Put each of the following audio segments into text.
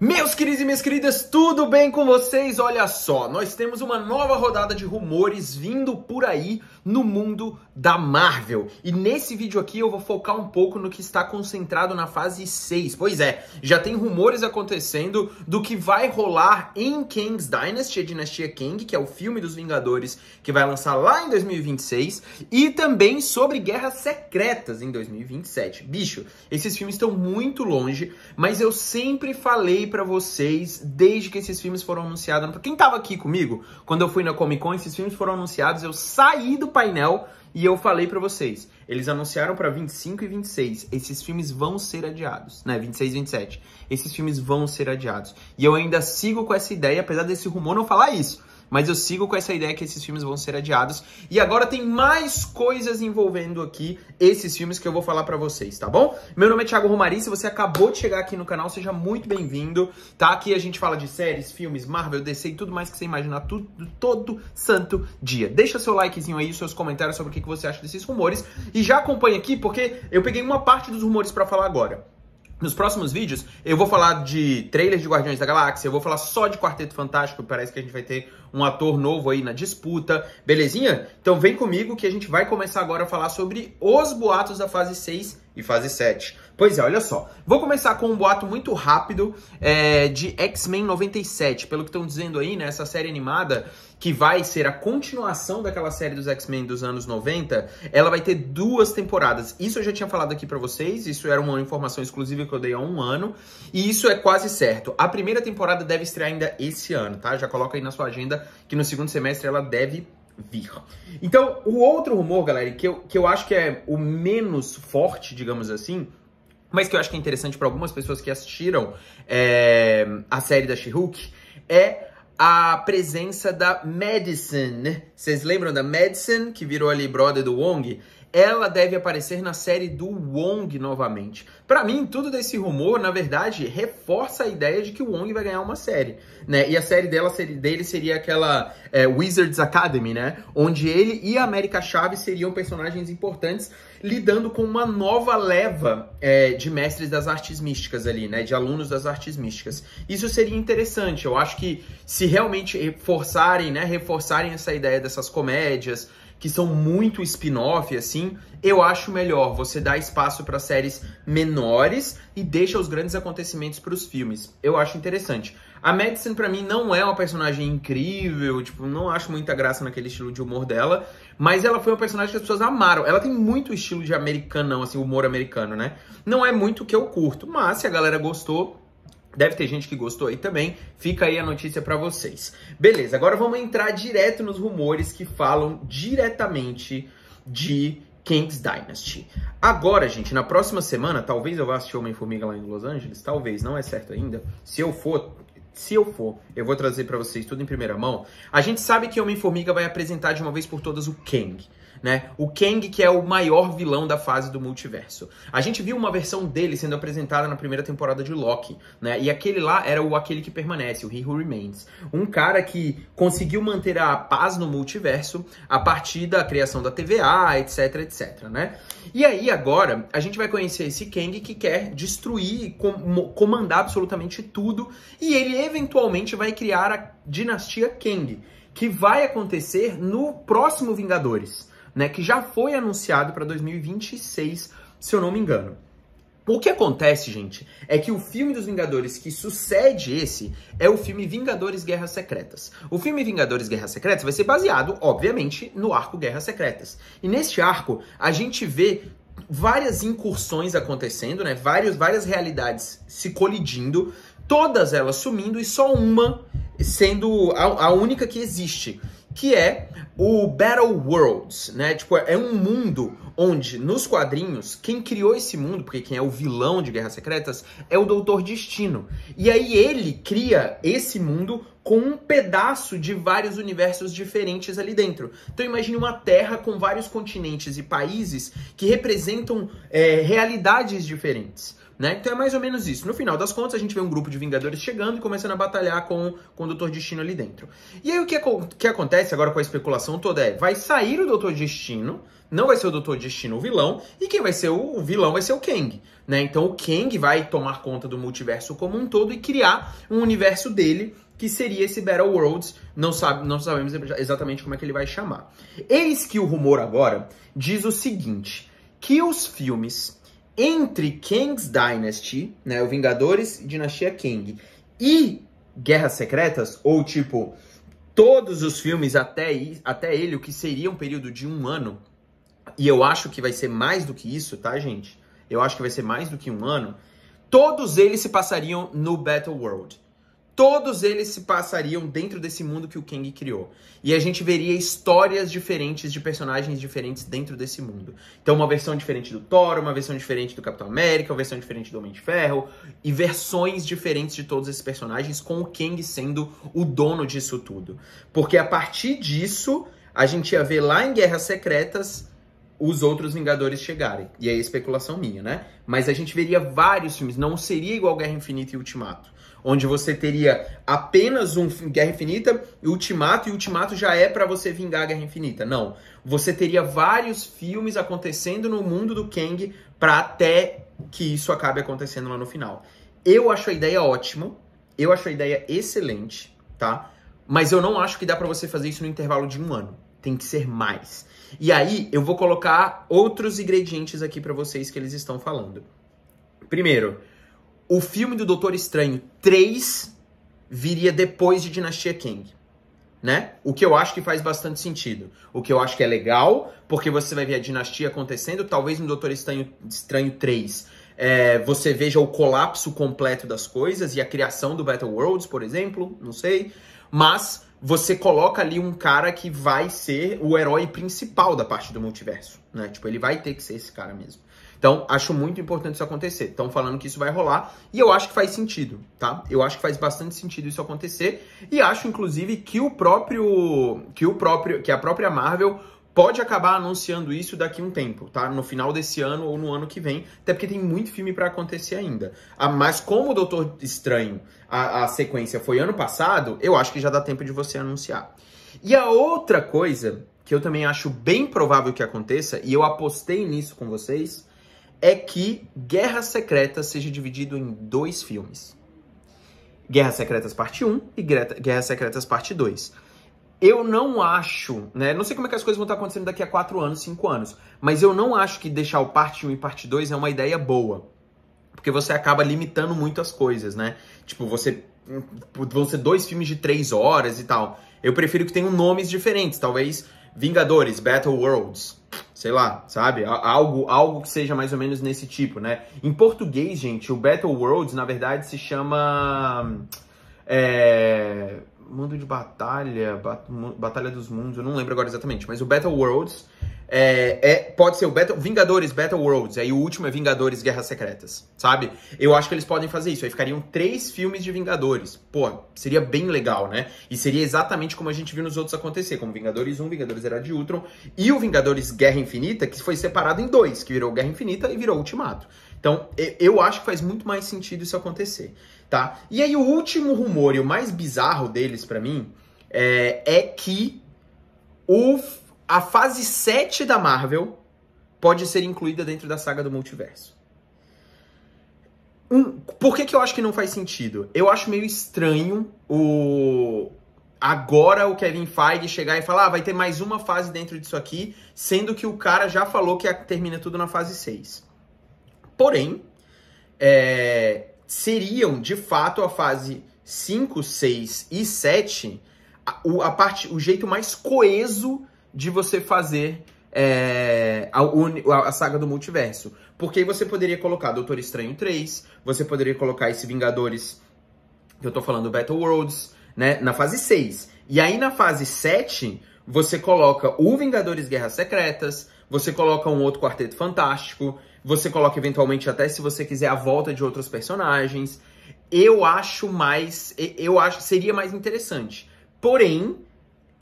Meus queridos e minhas queridas, tudo bem com vocês? Olha só, nós temos uma nova rodada de rumores vindo por aí no mundo da Marvel. E nesse vídeo aqui eu vou focar um pouco no que está concentrado na fase 6. Pois é, já tem rumores acontecendo do que vai rolar em King's Dynasty, a Dinastia Kang, que é o filme dos Vingadores que vai lançar lá em 2026, e também sobre Guerras Secretas em 2027. Bicho, esses filmes estão muito longe, mas eu sempre falei para vocês desde que esses filmes foram anunciados. quem tava aqui comigo, quando eu fui na Comic Con, esses filmes foram anunciados, eu saí do painel e eu falei para vocês, eles anunciaram para 25 e 26. Esses filmes vão ser adiados, né? 26 e 27. Esses filmes vão ser adiados. E eu ainda sigo com essa ideia, apesar desse rumor não falar isso. Mas eu sigo com essa ideia que esses filmes vão ser adiados. E agora tem mais coisas envolvendo aqui esses filmes que eu vou falar para vocês, tá bom? Meu nome é Thiago Romari, se você acabou de chegar aqui no canal, seja muito bem-vindo, tá? Aqui a gente fala de séries, filmes, Marvel, DC e tudo mais que você imaginar tudo, todo santo dia. Deixa seu likezinho aí, seus comentários sobre o que você acha desses rumores e já acompanha aqui porque eu peguei uma parte dos rumores para falar agora. Nos próximos vídeos, eu vou falar de trailers de Guardiões da Galáxia, eu vou falar só de Quarteto Fantástico, parece que a gente vai ter um ator novo aí na disputa, belezinha? Então vem comigo que a gente vai começar agora a falar sobre os boatos da fase 6 e fase 7. Pois é, olha só. Vou começar com um boato muito rápido é, de X-Men 97. Pelo que estão dizendo aí, né? Essa série animada, que vai ser a continuação daquela série dos X-Men dos anos 90, ela vai ter duas temporadas. Isso eu já tinha falado aqui para vocês, isso era uma informação exclusiva que eu dei há um ano, e isso é quase certo. A primeira temporada deve estrear ainda esse ano, tá? Já coloca aí na sua agenda que no segundo semestre ela deve vir. Então, o outro rumor, galera, que eu, que eu acho que é o menos forte, digamos assim, mas que eu acho que é interessante para algumas pessoas que assistiram é, a série da She-Hulk, é a presença da Madison. Vocês lembram da Madison, que virou ali brother do Wong? ela deve aparecer na série do Wong novamente. Para mim, tudo desse rumor, na verdade, reforça a ideia de que o Wong vai ganhar uma série, né? E a série dela, dele seria aquela é, Wizards Academy, né? Onde ele e a América Chaves seriam personagens importantes lidando com uma nova leva é, de mestres das artes místicas ali, né? De alunos das artes místicas. Isso seria interessante. Eu acho que se realmente forçarem, né? Reforçarem essa ideia dessas comédias, que são muito spin-off assim, eu acho melhor você dar espaço para séries menores e deixa os grandes acontecimentos para os filmes. Eu acho interessante. A Madison para mim não é uma personagem incrível, tipo, não acho muita graça naquele estilo de humor dela, mas ela foi um personagem que as pessoas amaram. Ela tem muito estilo de americanão, assim, humor americano, né? Não é muito o que eu curto, mas se a galera gostou, Deve ter gente que gostou aí também. Fica aí a notícia para vocês. Beleza, agora vamos entrar direto nos rumores que falam diretamente de Kings Dynasty. Agora, gente, na próxima semana, talvez eu vá assistir Homem-Formiga lá em Los Angeles, talvez, não é certo ainda. Se eu for, se eu for, eu vou trazer para vocês tudo em primeira mão. A gente sabe que Homem-Formiga vai apresentar de uma vez por todas o Kang né? O Kang, que é o maior vilão da fase do multiverso. A gente viu uma versão dele sendo apresentada na primeira temporada de Loki, né? E aquele lá era o aquele que permanece, o He Who Remains. Um cara que conseguiu manter a paz no multiverso a partir da criação da TVA, etc, etc, né? E aí agora a gente vai conhecer esse Kang que quer destruir com comandar absolutamente tudo e ele eventualmente vai criar a dinastia Kang, que vai acontecer no próximo Vingadores né, que já foi anunciado para 2026, se eu não me engano. O que acontece, gente, é que o filme dos Vingadores que sucede esse é o filme Vingadores Guerras Secretas. O filme Vingadores Guerras Secretas vai ser baseado, obviamente, no arco Guerras Secretas. E neste arco, a gente vê várias incursões acontecendo, né? Várias, várias realidades se colidindo, todas elas sumindo e só uma sendo a, a única que existe que é o Battle Worlds, né? Tipo, é um mundo onde nos quadrinhos quem criou esse mundo, porque quem é o vilão de Guerras Secretas é o Doutor Destino. E aí ele cria esse mundo com um pedaço de vários universos diferentes ali dentro. Então imagine uma Terra com vários continentes e países que representam é, realidades diferentes. Né? Então é mais ou menos isso. No final das contas, a gente vê um grupo de Vingadores chegando e começando a batalhar com, com o Doutor Destino ali dentro. E aí o que, que acontece agora com a especulação toda é: vai sair o Doutor Destino, não vai ser o Doutor Destino o vilão, e quem vai ser o, o vilão vai ser o Kang. Né? Então o Kang vai tomar conta do multiverso como um todo e criar um universo dele que seria esse Battle Worlds. Não, sabe, não sabemos exatamente como é que ele vai chamar. Eis que o rumor agora diz o seguinte: que os filmes entre Kang's Dynasty, né, o Vingadores Dinastia Kang, e Guerras Secretas, ou tipo, todos os filmes até, até ele, o que seria um período de um ano, e eu acho que vai ser mais do que isso, tá, gente? Eu acho que vai ser mais do que um ano. Todos eles se passariam no Battle World todos eles se passariam dentro desse mundo que o Kang criou. E a gente veria histórias diferentes de personagens diferentes dentro desse mundo. Então, uma versão diferente do Thor, uma versão diferente do Capitão América, uma versão diferente do Homem de Ferro, e versões diferentes de todos esses personagens, com o Kang sendo o dono disso tudo. Porque a partir disso, a gente ia ver lá em Guerras Secretas os outros Vingadores chegarem. E aí, é especulação minha, né? Mas a gente veria vários filmes, não seria igual Guerra Infinita e Ultimato onde você teria apenas um Guerra Infinita e Ultimato, e Ultimato já é para você vingar a Guerra Infinita. Não. Você teria vários filmes acontecendo no mundo do Kang para até que isso acabe acontecendo lá no final. Eu acho a ideia ótima, eu acho a ideia excelente, tá? Mas eu não acho que dá para você fazer isso no intervalo de um ano. Tem que ser mais. E aí eu vou colocar outros ingredientes aqui para vocês que eles estão falando. Primeiro, o filme do Doutor Estranho 3 viria depois de Dinastia Kang. Né? O que eu acho que faz bastante sentido. O que eu acho que é legal, porque você vai ver a dinastia acontecendo, talvez no Doutor Estranho, Estranho 3 é, você veja o colapso completo das coisas e a criação do Battle Worlds, por exemplo, não sei. Mas você coloca ali um cara que vai ser o herói principal da parte do multiverso, né? Tipo, ele vai ter que ser esse cara mesmo. Então, acho muito importante isso acontecer. Estão falando que isso vai rolar e eu acho que faz sentido, tá? Eu acho que faz bastante sentido isso acontecer e acho inclusive que o próprio que o próprio que a própria Marvel pode acabar anunciando isso daqui um tempo, tá? No final desse ano ou no ano que vem, até porque tem muito filme para acontecer ainda. Ah, mas como o Doutor Estranho, a, a sequência foi ano passado, eu acho que já dá tempo de você anunciar. E a outra coisa que eu também acho bem provável que aconteça, e eu apostei nisso com vocês, é que Guerra Secreta seja dividido em dois filmes. Guerra Secretas Parte 1 e Guerra Secretas Parte 2 eu não acho, né? Não sei como é que as coisas vão estar acontecendo daqui a 4 anos, 5 anos, mas eu não acho que deixar o parte 1 e parte 2 é uma ideia boa. Porque você acaba limitando muito as coisas, né? Tipo, você. Vão ser dois filmes de 3 horas e tal. Eu prefiro que tenham nomes diferentes, talvez Vingadores, Battle Worlds, sei lá, sabe? Algo, algo que seja mais ou menos nesse tipo, né? Em português, gente, o Battle Worlds, na verdade, se chama. É Mundo de Batalha, Bat Batalha dos Mundos, eu não lembro agora exatamente, mas o Battle Worlds é, é, pode ser o Battle, Vingadores Battle Worlds, aí o último é Vingadores Guerras Secretas, sabe? Eu acho que eles podem fazer isso, aí ficariam três filmes de Vingadores. Pô, seria bem legal, né? E seria exatamente como a gente viu nos outros acontecer, como Vingadores 1, Vingadores Era de Ultron e o Vingadores Guerra Infinita, que foi separado em dois, que virou Guerra Infinita e virou Ultimato. Então, eu acho que faz muito mais sentido isso acontecer, tá? E aí, o último rumor e o mais bizarro deles para mim é, é que o, a fase 7 da Marvel pode ser incluída dentro da saga do multiverso. Um, por que, que eu acho que não faz sentido? Eu acho meio estranho o, agora o Kevin Feige chegar e falar, ah, vai ter mais uma fase dentro disso aqui, sendo que o cara já falou que termina tudo na fase 6. Porém, é, seriam de fato a fase 5, 6 e 7 a, a parte, o jeito mais coeso de você fazer é, a, a, saga do multiverso. Porque aí você poderia colocar Doutor Estranho 3, você poderia colocar esse Vingadores, que eu tô falando Battle Worlds, né? Na fase 6. E aí na fase 7, você coloca o Vingadores Guerras Secretas, você coloca um outro Quarteto Fantástico, você coloca eventualmente até se você quiser a volta de outros personagens. Eu acho mais, eu acho seria mais interessante. Porém,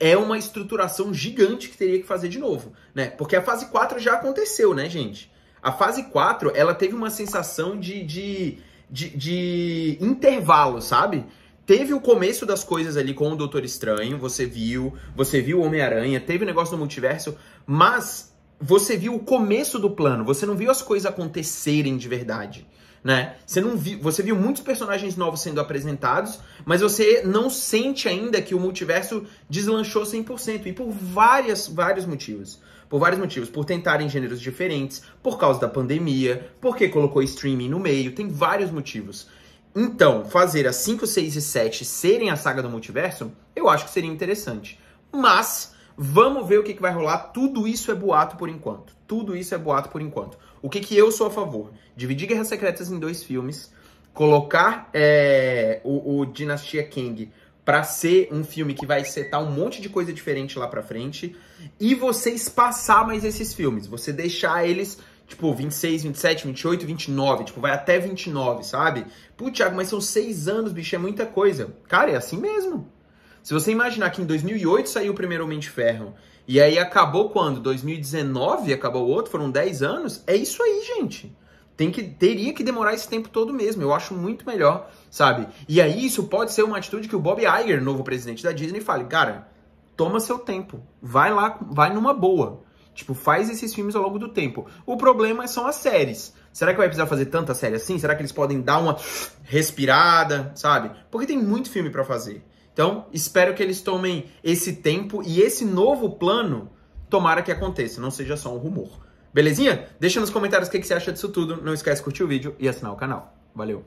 é uma estruturação gigante que teria que fazer de novo, né? Porque a fase 4 já aconteceu, né, gente? A fase 4, ela teve uma sensação de, de, de, de intervalo, sabe? Teve o começo das coisas ali com o Doutor Estranho, você viu, você viu o Homem-Aranha, teve o negócio do multiverso, mas você viu o começo do plano, você não viu as coisas acontecerem de verdade. Né? Você não viu, você viu muitos personagens novos sendo apresentados, mas você não sente ainda que o multiverso deslanchou 100% e por várias, vários motivos. Por vários motivos, por tentarem gêneros diferentes, por causa da pandemia, porque colocou streaming no meio, tem vários motivos. Então, fazer as 5, 6 e 7 serem a saga do multiverso, eu acho que seria interessante. Mas Vamos ver o que, que vai rolar. Tudo isso é boato por enquanto. Tudo isso é boato por enquanto. O que, que eu sou a favor? Dividir Guerras Secretas em dois filmes, colocar é, o, o Dinastia Kang para ser um filme que vai setar um monte de coisa diferente lá para frente e você espaçar mais esses filmes, você deixar eles tipo 26, 27, 28, 29, tipo vai até 29, sabe? Putz, Thiago, mas são seis anos, bicho, é muita coisa. Cara, é assim mesmo. Se você imaginar que em 2008 saiu o primeiro Homem de Ferro, e aí acabou quando? 2019 acabou o outro, foram 10 anos? É isso aí, gente. Tem que, teria que demorar esse tempo todo mesmo. Eu acho muito melhor, sabe? E aí isso pode ser uma atitude que o Bob Iger, novo presidente da Disney, fale: "Cara, toma seu tempo. Vai lá, vai numa boa. Tipo, faz esses filmes ao longo do tempo. O problema são as séries. Será que vai precisar fazer tanta série assim? Será que eles podem dar uma respirada, sabe? Porque tem muito filme para fazer. Então, espero que eles tomem esse tempo e esse novo plano, tomara que aconteça, não seja só um rumor. Belezinha? Deixa nos comentários o que você acha disso tudo. Não esquece de curtir o vídeo e assinar o canal. Valeu!